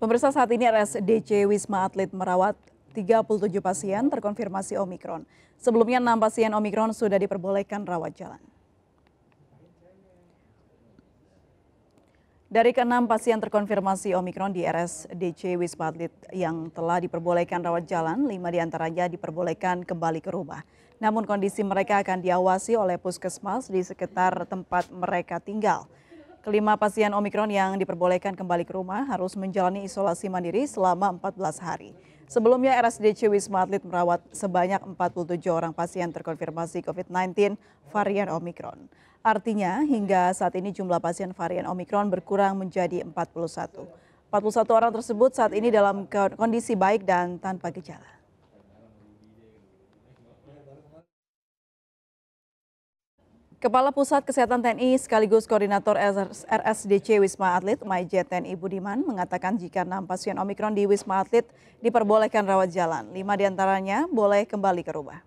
Pemirsa saat ini RSDC Wisma Atlet merawat 37 pasien terkonfirmasi Omikron. Sebelumnya 6 pasien Omikron sudah diperbolehkan rawat jalan. Dari keenam pasien terkonfirmasi Omikron di RSDC Wisma Atlet yang telah diperbolehkan rawat jalan, lima diantaranya diperbolehkan kembali ke rumah. Namun kondisi mereka akan diawasi oleh puskesmas di sekitar tempat mereka tinggal. Kelima pasien Omikron yang diperbolehkan kembali ke rumah harus menjalani isolasi mandiri selama 14 hari. Sebelumnya RSDC Wisma Atlet merawat sebanyak 47 orang pasien terkonfirmasi COVID-19 varian Omikron. Artinya hingga saat ini jumlah pasien varian Omikron berkurang menjadi 41. 41 orang tersebut saat ini dalam kondisi baik dan tanpa gejala. Kepala Pusat Kesehatan TNI sekaligus Koordinator RSDC Wisma Atlet, Maijen TNI Budiman, mengatakan jika enam pasien Omikron di Wisma Atlet diperbolehkan rawat jalan. Lima diantaranya boleh kembali ke rumah.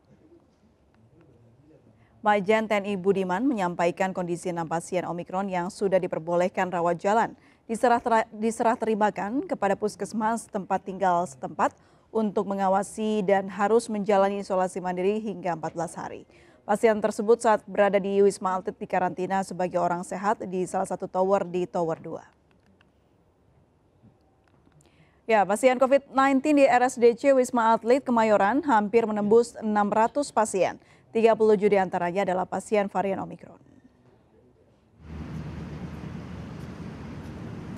Maijen TNI Budiman menyampaikan kondisi enam pasien Omikron yang sudah diperbolehkan rawat jalan diserah, ter diserah terimakan kepada puskesmas tempat tinggal setempat untuk mengawasi dan harus menjalani isolasi mandiri hingga 14 hari. Pasien tersebut saat berada di Wisma Atlet di karantina sebagai orang sehat di salah satu tower di Tower 2. Ya, pasien COVID-19 di RSDC Wisma Atlet Kemayoran hampir menembus 600 pasien. 37 diantaranya adalah pasien varian Omikron.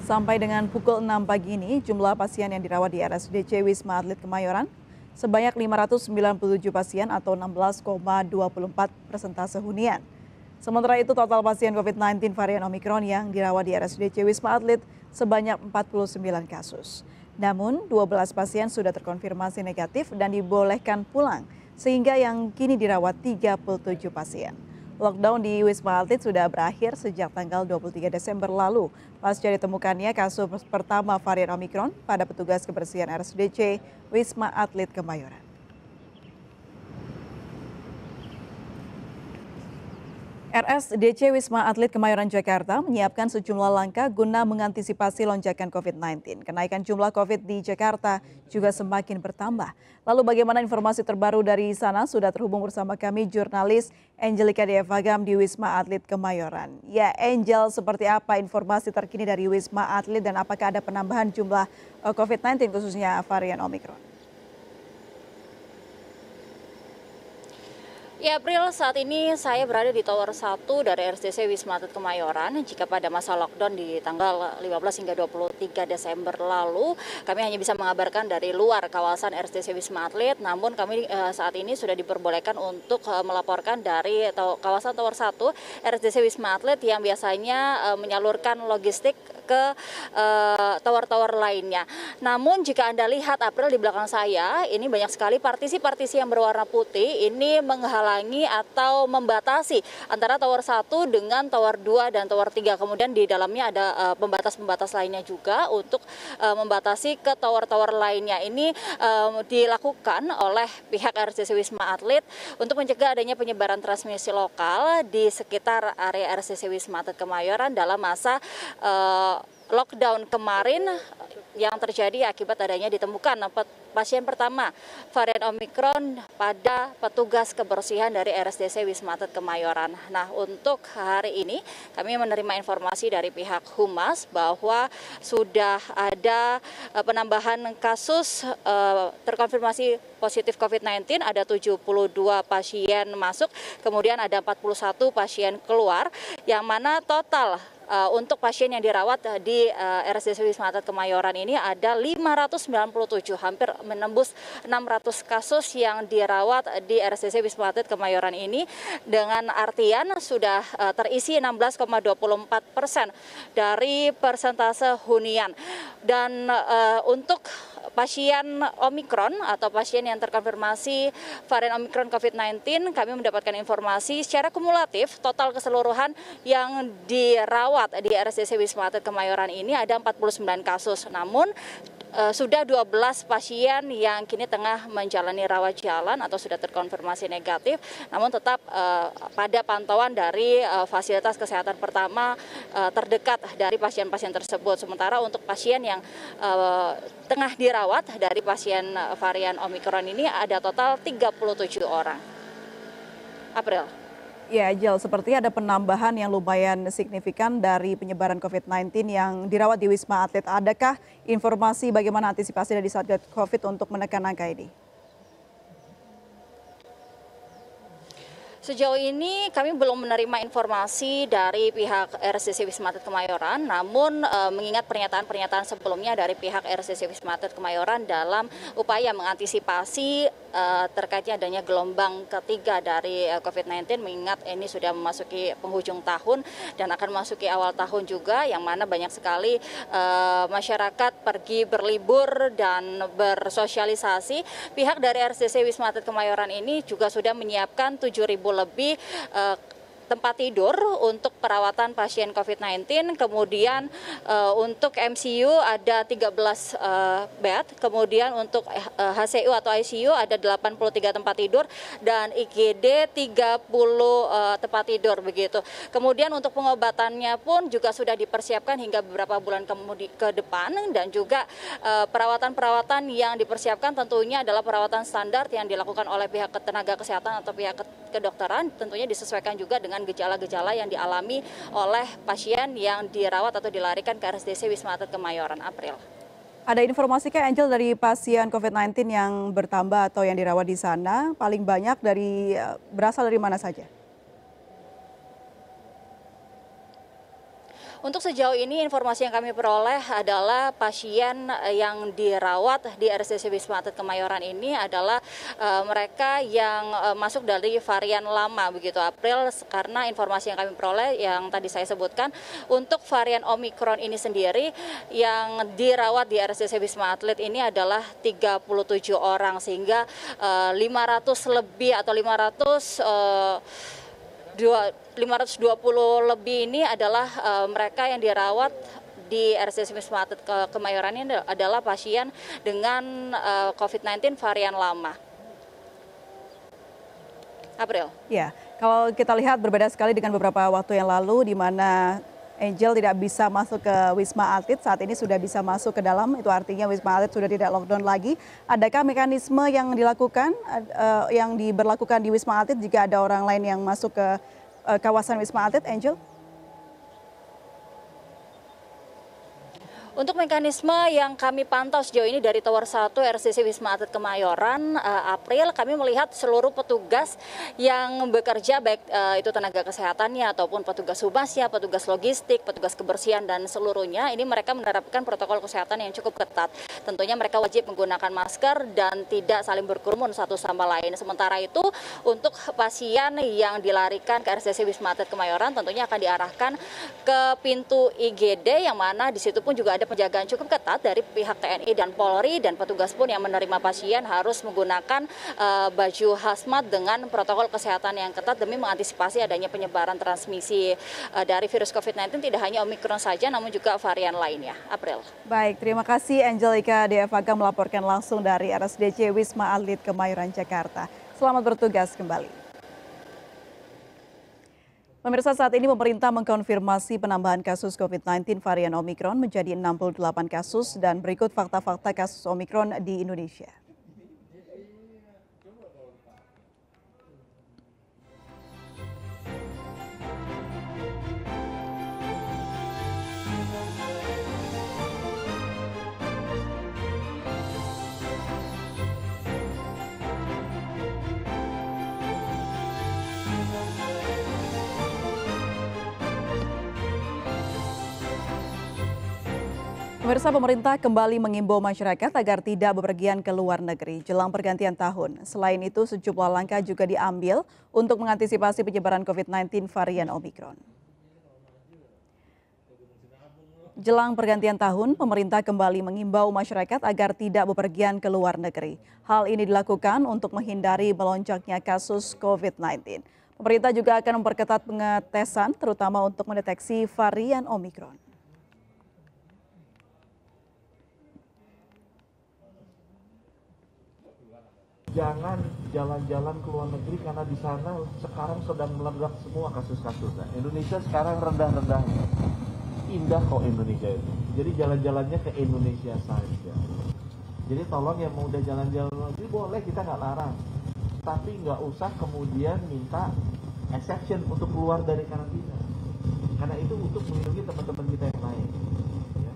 Sampai dengan pukul 6 pagi ini, jumlah pasien yang dirawat di RSDC Wisma Atlet Kemayoran sebanyak 597 pasien atau 16,24 persentase hunian. Sementara itu total pasien COVID-19 varian Omikron yang dirawat di RSUD Wisma Atlet sebanyak 49 kasus. Namun 12 pasien sudah terkonfirmasi negatif dan dibolehkan pulang sehingga yang kini dirawat 37 pasien. Lockdown di Wisma Atlet sudah berakhir sejak tanggal 23 Desember lalu. Pasca ditemukannya kasus pertama varian Omikron pada petugas kebersihan RSDC Wisma Atlet Kemayoran. RSDC Wisma Atlet Kemayoran Jakarta menyiapkan sejumlah langkah guna mengantisipasi lonjakan COVID-19. Kenaikan jumlah COVID di Jakarta juga semakin bertambah. Lalu bagaimana informasi terbaru dari sana? Sudah terhubung bersama kami jurnalis Angelika Devagam di Wisma Atlet Kemayoran. Ya Angel, seperti apa informasi terkini dari Wisma Atlet dan apakah ada penambahan jumlah eh, COVID-19 khususnya varian Omikron? Ya April, saat ini saya berada di Tower 1 dari RCC Wisma Atlet Kemayoran. Jika pada masa lockdown di tanggal 15 hingga 23 Desember lalu, kami hanya bisa mengabarkan dari luar kawasan RCC Wisma Atlet. Namun kami eh, saat ini sudah diperbolehkan untuk eh, melaporkan dari kawasan Tower 1 RCC Wisma Atlet yang biasanya eh, menyalurkan logistik ke tower-tower lainnya. Namun jika Anda lihat April di belakang saya, ini banyak sekali partisi-partisi yang berwarna putih ini menghalangi mengurangi atau membatasi antara tower 1 dengan tower 2 dan tower 3. Kemudian di dalamnya ada eh, pembatas-pembatas uh, lainnya juga untuk uh, membatasi ke tower-tower lainnya. Ini uh, dilakukan oleh pihak RCC Wisma Atlet untuk mencegah adanya penyebaran transmisi lokal di sekitar area RCC Wisma Atlet Kemayoran dalam masa uh, lockdown kemarin yang terjadi akibat adanya ditemukan nah, pasien pertama varian Omikron pada petugas kebersihan dari RSDC Wisma Atlet Kemayoran. Nah, untuk hari ini kami menerima informasi dari pihak Humas bahwa sudah ada eh, penambahan kasus eh, terkonfirmasi positif COVID-19, ada 72 pasien masuk, kemudian ada 41 pasien keluar, yang mana total Eh, untuk pasien yang dirawat eh, di uh, eh, RSDC Wisma Atlet Kemayoran ini ada 597, hampir menembus 600 kasus yang dirawat di RSDC Wisma Atlet Kemayoran ini dengan artian sudah uh, terisi 16,24 persen dari persentase hunian dan untuk pasien Omikron atau pasien yang terkonfirmasi varian Omikron COVID-19 kami mendapatkan informasi secara kumulatif total keseluruhan yang dirawat di RSDC Wisma Atlet Kemayoran ini ada 49 kasus. Namun uh, sudah 12 pasien yang kini tengah menjalani rawat jalan atau sudah terkonfirmasi negatif, namun tetap eh, pada pantauan dari eh, fasilitas kesehatan pertama terdekat dari pasien-pasien tersebut. Sementara untuk pasien yang tengah dirawat dari pasien varian Omikron ini ada total 37 orang. April. Ya, Jel, Seperti ada penambahan yang lumayan signifikan dari penyebaran COVID-19 yang dirawat di Wisma Atlet. Adakah informasi bagaimana antisipasi dari Satgas COVID untuk menekan angka ini? Sejauh ini kami belum menerima informasi dari pihak RCC Wisma Atlet Kemayoran, namun e, mengingat pernyataan-pernyataan sebelumnya dari pihak RCC Wisma Atlet Kemayoran dalam upaya mengantisipasi e, terkaitnya adanya gelombang ketiga dari eh, COVID-19, mengingat ini sudah memasuki penghujung tahun dan akan memasuki awal tahun juga, yang mana banyak sekali e, masyarakat pergi berlibur dan bersosialisasi. Pihak dari RCC Wisma Atlet Kemayoran ini juga sudah menyiapkan 7.000 lebih uh, tempat tidur untuk perawatan pasien COVID-19, kemudian uh, untuk MCU ada 13 uh, eh, bed, kemudian untuk uh, eh, HCU atau ICU ada 83 tempat tidur dan IGD 30 uh, tempat tidur begitu. Kemudian untuk pengobatannya pun juga sudah dipersiapkan hingga beberapa bulan kemudi ke depan dan juga perawatan-perawatan uh, yang dipersiapkan tentunya adalah perawatan standar yang dilakukan oleh pihak tenaga kesehatan atau pihak kedokteran tentunya disesuaikan juga dengan dengan gejala-gejala yang dialami oleh pasien yang dirawat atau dilarikan ke RSDC Wisma Atlet Kemayoran April. Ada informasi kayak Angel dari pasien COVID-19 yang bertambah atau yang dirawat di sana, paling banyak dari eh, berasal dari mana saja? Untuk sejauh ini informasi yang kami peroleh adalah pasien eh, yang dirawat di RSDC Wisma Atlet Kemayoran ini adalah e, mereka yang e, masuk dari varian lama begitu April karena informasi yang kami peroleh yang tadi saya sebutkan untuk varian Omikron ini sendiri yang dirawat di RSDC Wisma Atlet ini adalah 37 orang sehingga e, 500 lebih atau 500 520 lebih ini adalah uh, mereka yang dirawat di RCC Wisma Atlet ke Kemayoran ini adalah pasien dengan uh, eh, COVID-19 varian lama. April. Ya, kalau kita lihat berbeda sekali dengan beberapa waktu yang lalu di mana Angel tidak bisa masuk ke Wisma Atlet, saat ini sudah bisa masuk ke dalam, itu artinya Wisma Atlet sudah tidak lockdown lagi. Adakah mekanisme yang dilakukan, uh, yang diberlakukan di Wisma Atlet jika ada orang lain yang masuk ke uh, kawasan Wisma Atlet, Angel? Untuk mekanisme yang kami pantau sejauh ini dari Tower 1 RCC Wisma Atlet Kemayoran eh, April kami melihat seluruh petugas yang bekerja baik eh, itu tenaga kesehatannya ataupun petugas humasnya, petugas logistik, petugas kebersihan dan seluruhnya ini mereka menerapkan protokol kesehatan yang cukup ketat. Tentunya mereka wajib menggunakan masker dan tidak saling berkerumun satu sama lain. Sementara itu untuk pasien yang dilarikan ke RCC Wisma Atlet Kemayoran tentunya akan diarahkan ke pintu IGD yang mana di situ pun juga ada ada penjagaan cukup ketat dari pihak TNI dan Polri dan petugas pun yang menerima pasien harus menggunakan uh, baju hazmat dengan protokol kesehatan yang ketat demi mengantisipasi adanya penyebaran transmisi uh, dari virus COVID-19 tidak hanya Omikron saja namun juga varian lainnya. April. Baik, terima kasih Angelica Devaga melaporkan langsung dari RSDC Wisma Atlet Kemayoran Jakarta. Selamat bertugas kembali. Pemirsa saat ini pemerintah mengkonfirmasi penambahan kasus COVID-19 varian Omikron menjadi 68 kasus dan berikut fakta-fakta kasus Omikron di Indonesia. Pemirsa pemerintah kembali mengimbau masyarakat agar tidak bepergian ke luar negeri jelang pergantian tahun. Selain itu, sejumlah langkah juga diambil untuk mengantisipasi penyebaran COVID-19 varian Omikron. Jelang pergantian tahun, pemerintah kembali mengimbau masyarakat agar tidak bepergian ke luar negeri. Hal ini dilakukan untuk menghindari melonjaknya kasus COVID-19. Pemerintah juga akan memperketat pengetesan terutama untuk mendeteksi varian Omikron. jangan jalan-jalan ke luar negeri karena di sana sekarang sedang meledak semua kasus-kasusnya. Indonesia sekarang rendah rendah Indah kok Indonesia itu. Jadi jalan-jalannya ke Indonesia saja. Jadi tolong yang mau udah jalan-jalan lagi boleh kita nggak larang. Tapi nggak usah kemudian minta exception untuk keluar dari karantina. Karena itu untuk melindungi teman-teman kita yang lain. Ya.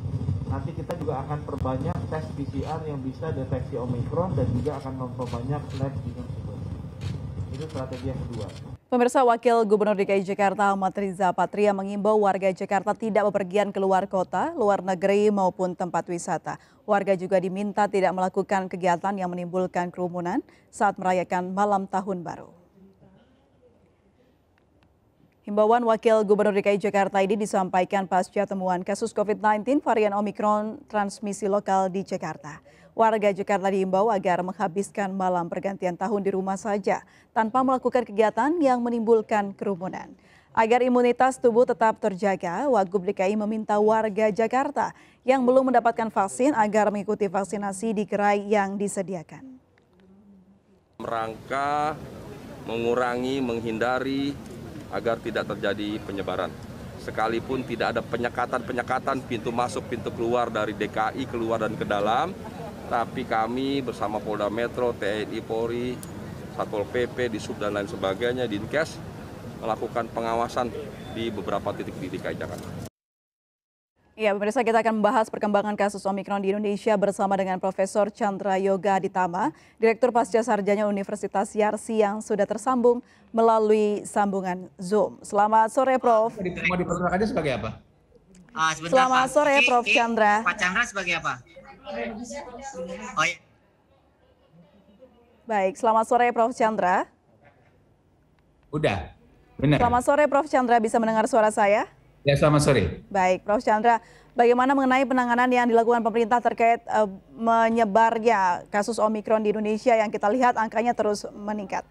Nanti kita juga akan perbanyak tes PCR yang bisa deteksi Omikron dan juga akan memperbanyak lab di Itu strategi yang kedua. Pemirsa Wakil Gubernur DKI Jakarta Ahmad Riza Patria mengimbau warga Jakarta tidak bepergian keluar kota, luar negeri maupun tempat wisata. Warga juga diminta tidak melakukan kegiatan yang menimbulkan kerumunan saat merayakan malam tahun baru. Himbauan Wakil Gubernur DKI Jakarta ini disampaikan pasca temuan kasus COVID-19 varian Omikron transmisi lokal di Jakarta. Warga Jakarta diimbau agar menghabiskan malam pergantian tahun di rumah saja tanpa melakukan kegiatan yang menimbulkan kerumunan. Agar imunitas tubuh tetap terjaga, Wagub DKI meminta warga Jakarta yang belum mendapatkan vaksin agar mengikuti vaksinasi di gerai yang disediakan. Merangka mengurangi, menghindari agar tidak terjadi penyebaran. Sekalipun tidak ada penyekatan-penyekatan pintu masuk, pintu keluar dari DKI keluar dan ke dalam, tapi kami bersama Polda Metro, TNI Polri, Satpol PP, di Sub dan lain sebagainya, Dinkes melakukan pengawasan di beberapa titik di DKI Jakarta. Ya, pemirsa kita akan membahas perkembangan kasus Omikron di Indonesia bersama dengan Profesor Chandra Yoga Ditama, Direktur Pasca Sarjana Universitas Yarsi yang sudah tersambung melalui sambungan Zoom. Selamat sore, Prof. Mau diperkenalkan sebagai apa? Ah, Selamat Pak. sore, Prof. Chandra. Pak Chandra sebagai apa? Oh, iya. Baik, selamat sore, Prof. Chandra. Udah, benar. Selamat sore, Prof. Chandra. Bisa mendengar suara saya? Ya, selamat sore. Baik, Prof. Chandra, bagaimana mengenai penanganan yang dilakukan pemerintah terkait uh, menyebarnya kasus Omikron di Indonesia yang kita lihat angkanya terus meningkat?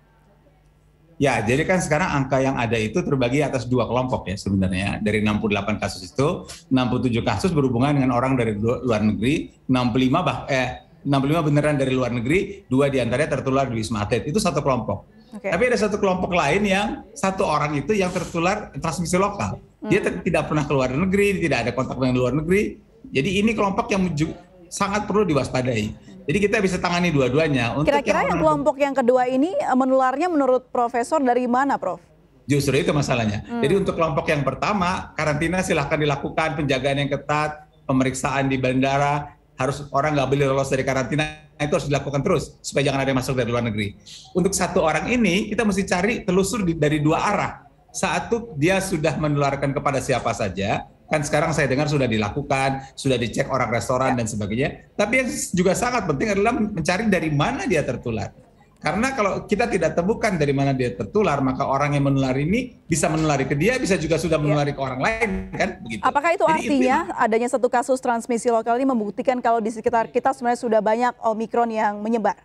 Ya, jadi kan sekarang angka yang ada itu terbagi atas dua kelompok ya sebenarnya. Dari 68 kasus itu, 67 kasus berhubungan dengan orang dari luar negeri, 65 bah eh 65 beneran dari luar negeri, dua diantaranya tertular di Wisma Atlet. Itu satu kelompok. Okay. Tapi ada satu kelompok lain yang satu orang itu yang tertular transmisi lokal. Dia hmm. tidak pernah keluar negeri, tidak ada kontak dengan luar negeri. Jadi ini kelompok yang sangat perlu diwaspadai. Jadi kita bisa tangani dua-duanya. Kira-kira yang, kelompok yang kedua ini eh, menularnya menurut Profesor dari mana, Prof? Justru itu masalahnya. Hmm. Jadi untuk kelompok yang pertama, karantina silahkan dilakukan, penjagaan yang ketat, pemeriksaan di bandara, harus orang nggak boleh lolos dari karantina itu harus dilakukan terus supaya jangan ada yang masuk dari luar negeri. Untuk satu orang ini kita mesti cari telusur dari dua arah saat itu dia sudah menularkan kepada siapa saja, kan sekarang saya dengar sudah dilakukan, sudah dicek orang restoran dan sebagainya. Tapi yang juga sangat penting adalah mencari dari mana dia tertular. Karena kalau kita tidak temukan dari mana dia tertular, maka orang yang menular ini bisa menulari ke dia, bisa juga sudah iya. menulari ke orang lain, kan? Begitu. Apakah itu Jadi artinya itu... adanya satu kasus transmisi lokal ini membuktikan kalau di sekitar kita sebenarnya sudah banyak omikron yang menyebar?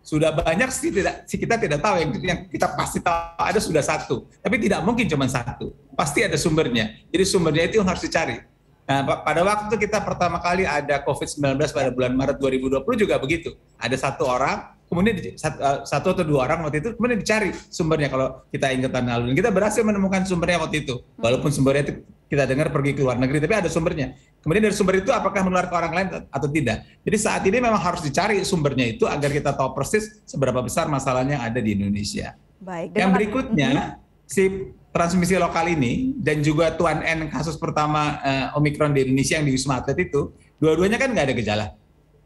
sudah banyak sih tidak sih kita tidak tahu yang, yang kita pasti tahu ada sudah satu tapi tidak mungkin cuma satu pasti ada sumbernya jadi sumbernya itu harus dicari nah pada waktu kita pertama kali ada COVID-19 pada bulan Maret 2020 juga begitu ada satu orang kemudian di, satu, eh, satu atau dua orang waktu itu kemudian dicari sumbernya kalau kita ingat tahun lalu dan kita berhasil menemukan sumbernya waktu itu hmm. walaupun sumbernya itu kita dengar pergi ke luar negeri tapi ada sumbernya kemudian dari sumber itu apakah menular ke orang lain atau tidak jadi saat ini memang harus dicari sumbernya itu agar kita tahu persis seberapa besar masalahnya yang ada di Indonesia baik yang berikutnya mhm. si transmisi lokal ini dan juga tuan N kasus pertama uh, Omikron di Indonesia yang di Wisma Atlet itu dua-duanya kan nggak ada gejala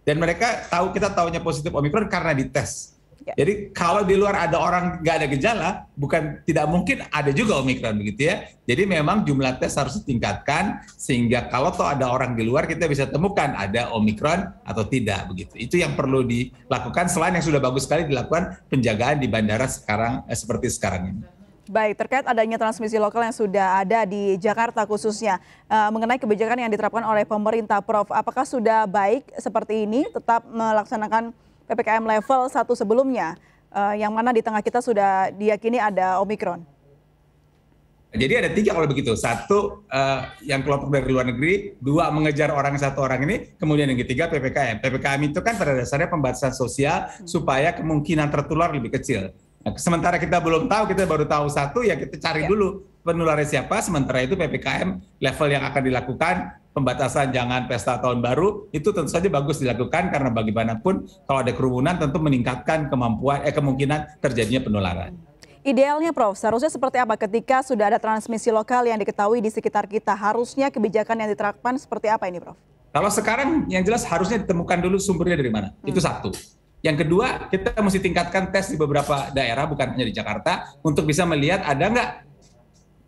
dan mereka tahu kita tahunya positif omikron karena dites. Ya. Jadi kalau di luar ada orang nggak ada gejala, bukan tidak mungkin ada juga omikron begitu ya. Jadi memang jumlah tes harus ditingkatkan sehingga kalau toh ada orang di luar kita bisa temukan ada omikron atau tidak begitu. Itu yang perlu dilakukan selain yang sudah bagus sekali dilakukan penjagaan di bandara sekarang eh, seperti sekarang ini. Baik, terkait adanya transmisi lokal yang sudah ada di Jakarta khususnya, uh, mengenai kebijakan yang diterapkan oleh pemerintah, Prof, apakah sudah baik seperti ini tetap melaksanakan PPKM level 1 sebelumnya, uh, yang mana di tengah kita sudah diyakini ada Omikron? Jadi ada tiga kalau begitu. Satu uh, yang kelompok dari luar negeri, dua mengejar orang satu orang ini, kemudian yang ketiga PPKM. PPKM itu kan pada dasarnya pembatasan sosial hmm. supaya kemungkinan tertular lebih kecil sementara kita belum tahu, kita baru tahu satu, ya kita cari ya. dulu penularnya siapa. Sementara itu PPKM level yang akan dilakukan pembatasan jangan pesta tahun baru itu tentu saja bagus dilakukan karena bagaimanapun kalau ada kerumunan tentu meningkatkan kemampuan eh kemungkinan terjadinya penularan. Idealnya Prof, seharusnya seperti apa ketika sudah ada transmisi lokal yang diketahui di sekitar kita? Harusnya kebijakan yang diterapkan seperti apa ini Prof? Kalau sekarang yang jelas harusnya ditemukan dulu sumbernya dari mana. Hmm. Itu satu. Yang kedua, kita mesti tingkatkan tes di beberapa daerah, bukan hanya di Jakarta, untuk bisa melihat ada nggak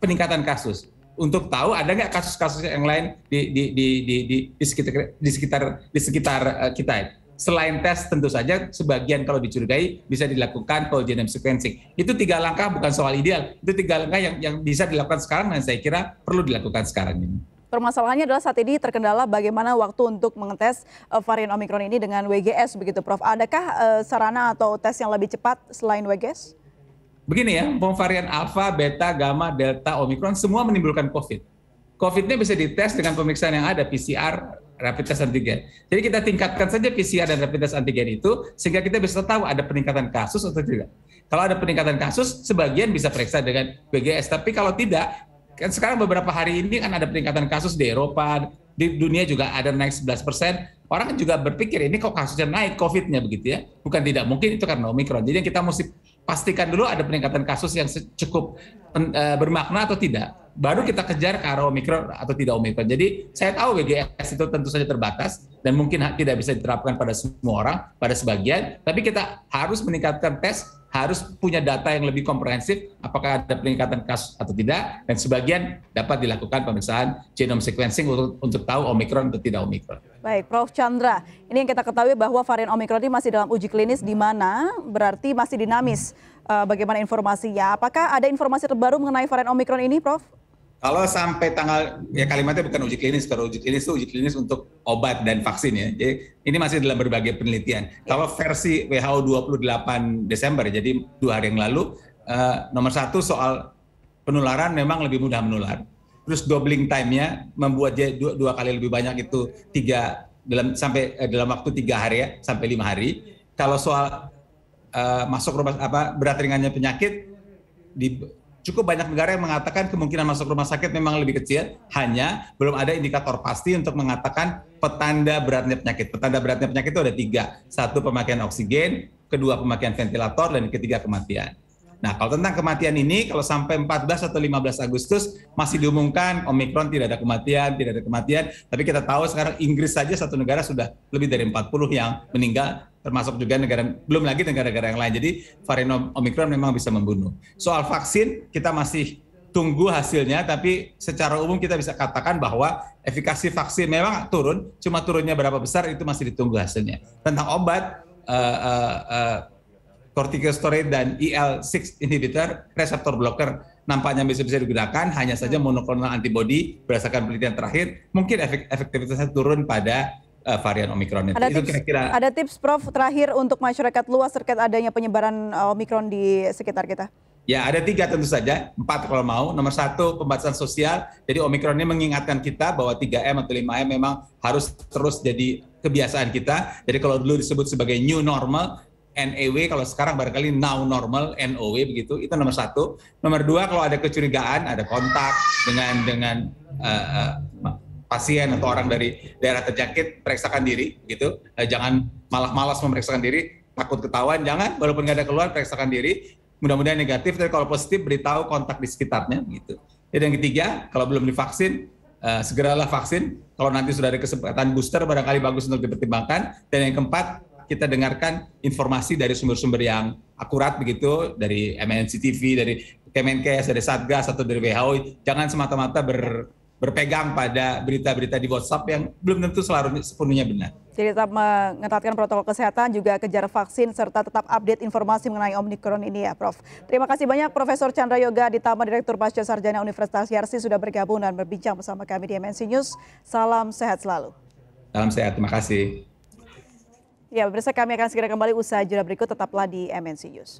peningkatan kasus. Untuk tahu ada nggak kasus-kasus yang lain di, di, di, di, di, di sekitar di sekitar di sekitar eh, kita. Selain tes tentu saja sebagian kalau dicurigai bisa dilakukan whole genome sequencing. Itu tiga langkah bukan soal ideal. Itu tiga langkah yang yang bisa dilakukan sekarang dan saya kira perlu dilakukan sekarang ini. Permasalahannya adalah saat ini terkendala bagaimana waktu untuk mengetes uh, varian Omicron ini dengan WGS begitu Prof. Adakah uh, sarana atau tes yang lebih cepat selain WGS? Begini ya, varian Alpha, beta, gamma, delta, Omicron semua menimbulkan COVID. COVID-nya bisa dites dengan pemeriksaan yang ada, PCR, rapid test antigen. Jadi kita tingkatkan saja PCR dan rapid test antigen itu sehingga kita bisa tahu ada peningkatan kasus atau tidak. Kalau ada peningkatan kasus, sebagian bisa periksa dengan WGS. Tapi kalau tidak, Kan sekarang beberapa hari ini kan ada peningkatan kasus di Eropa, di dunia juga ada naik 11 persen. Orang juga berpikir ini kok kasusnya naik COVID-nya begitu ya. Bukan tidak mungkin itu karena Omicron. Jadi kita mesti pastikan dulu ada peningkatan kasus yang cukup eh, bermakna atau tidak. Baru kita kejar ke arah Omicron atau tidak Omicron. Jadi saya tahu WGS itu tentu saja terbatas dan mungkin tidak bisa diterapkan pada semua orang, pada sebagian. Tapi kita harus meningkatkan tes harus punya data yang lebih komprehensif apakah ada peningkatan kasus atau tidak dan sebagian dapat dilakukan pemeriksaan genome sequencing untuk, untuk tahu omikron atau tidak omikron. Baik, Prof Chandra, ini yang kita ketahui bahwa varian omikron ini masih dalam uji klinis di mana berarti masih dinamis eh, bagaimana informasinya. Apakah ada informasi terbaru mengenai varian omikron ini, Prof? Kalau sampai tanggal ya kalimatnya bukan uji klinis, kalau uji klinis itu uji klinis untuk obat dan vaksin ya. Jadi ini masih dalam berbagai penelitian. Ya. Kalau versi WHO 28 Desember, jadi dua hari yang lalu, eh, nomor satu soal penularan memang lebih mudah menular. Terus doubling time-nya membuat dia dua, dua kali lebih banyak itu tiga dalam sampai eh, dalam waktu tiga hari ya sampai lima hari. Kalau soal uh, masuk rumah apa berat ringannya penyakit di cukup banyak negara yang mengatakan kemungkinan masuk rumah sakit memang lebih kecil, hanya belum ada indikator pasti untuk mengatakan petanda beratnya penyakit. Petanda beratnya penyakit itu ada tiga. Satu, pemakaian oksigen, kedua, pemakaian ventilator, dan ketiga, kematian. Nah, kalau tentang kematian ini, kalau sampai 14 atau 15 Agustus masih diumumkan Omikron tidak ada kematian, tidak ada kematian. Tapi kita tahu sekarang Inggris saja satu negara sudah lebih dari 40 yang meninggal, termasuk juga negara belum lagi negara-negara yang lain. Jadi varian Omikron memang bisa membunuh. Soal vaksin kita masih tunggu hasilnya, tapi secara umum kita bisa katakan bahwa efikasi vaksin memang turun, cuma turunnya berapa besar itu masih ditunggu hasilnya. Tentang obat, uh, uh, uh, corticosteroid dan e IL-6 inhibitor reseptor blocker nampaknya bisa bisa digunakan hanya saja hmm. monoklonal antibody berdasarkan penelitian terakhir mungkin efek efektivitasnya turun pada uh, varian Omikron Ada itu kira-kira Ada tips Prof terakhir untuk masyarakat luas terkait adanya penyebaran eh, Omicron Omikron di sekitar kita? Ya, ada tiga tentu saja, empat kalau mau. Nomor satu, pembatasan sosial. Jadi Omikron ini mengingatkan kita bahwa 3M atau 5M memang harus terus jadi kebiasaan kita. Jadi kalau dulu disebut sebagai new normal, Naw e kalau sekarang barangkali now normal NOW begitu itu nomor satu nomor dua kalau ada kecurigaan ada kontak dengan dengan uh, uh, pasien atau orang dari daerah terjangkit periksakan diri gitu uh, jangan malah malas memeriksakan diri takut ketahuan jangan walaupun nggak ada keluar periksakan diri mudah-mudahan negatif tapi kalau positif beritahu kontak di sekitarnya gitu dan yang ketiga kalau belum divaksin uh, segeralah vaksin kalau nanti sudah ada kesempatan booster barangkali bagus untuk dipertimbangkan dan yang keempat kita dengarkan informasi dari sumber-sumber yang akurat begitu dari MNC TV, dari Kemenkes, dari Satgas atau dari WHO. Jangan semata-mata ber, berpegang pada berita-berita di WhatsApp yang belum tentu selalu sepenuhnya benar. Jadi tetap mengetatkan protokol kesehatan, juga kejar vaksin, serta tetap update informasi mengenai Omikron ini ya Prof. Terima kasih banyak Profesor Chandra Yoga Ditama, Direktur Pasca Sarjana Universitas Yarsi sudah bergabung dan berbincang bersama kami di MNC News. Salam sehat selalu. Salam sehat, terima kasih. Ya, pemirsa kami akan segera kembali usaha jeda berikut tetaplah di MNC News.